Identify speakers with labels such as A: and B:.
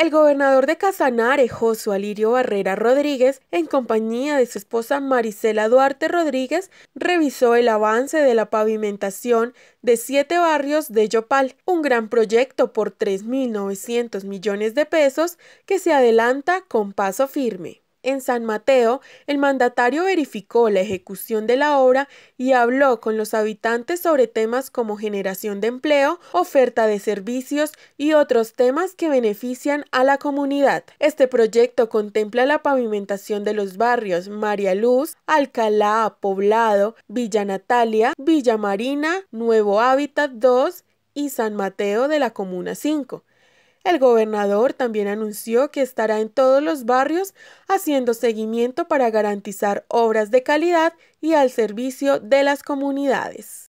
A: El gobernador de Casanare, Josu Alirio Barrera Rodríguez, en compañía de su esposa Marisela Duarte Rodríguez, revisó el avance de la pavimentación de siete barrios de Yopal, un gran proyecto por 3.900 millones de pesos que se adelanta con paso firme en San Mateo, el mandatario verificó la ejecución de la obra y habló con los habitantes sobre temas como generación de empleo, oferta de servicios y otros temas que benefician a la comunidad. Este proyecto contempla la pavimentación de los barrios María Luz, Alcalá, Poblado, Villa Natalia, Villa Marina, Nuevo Hábitat 2 y San Mateo de la Comuna 5 el gobernador también anunció que estará en todos los barrios haciendo seguimiento para garantizar obras de calidad y al servicio de las comunidades.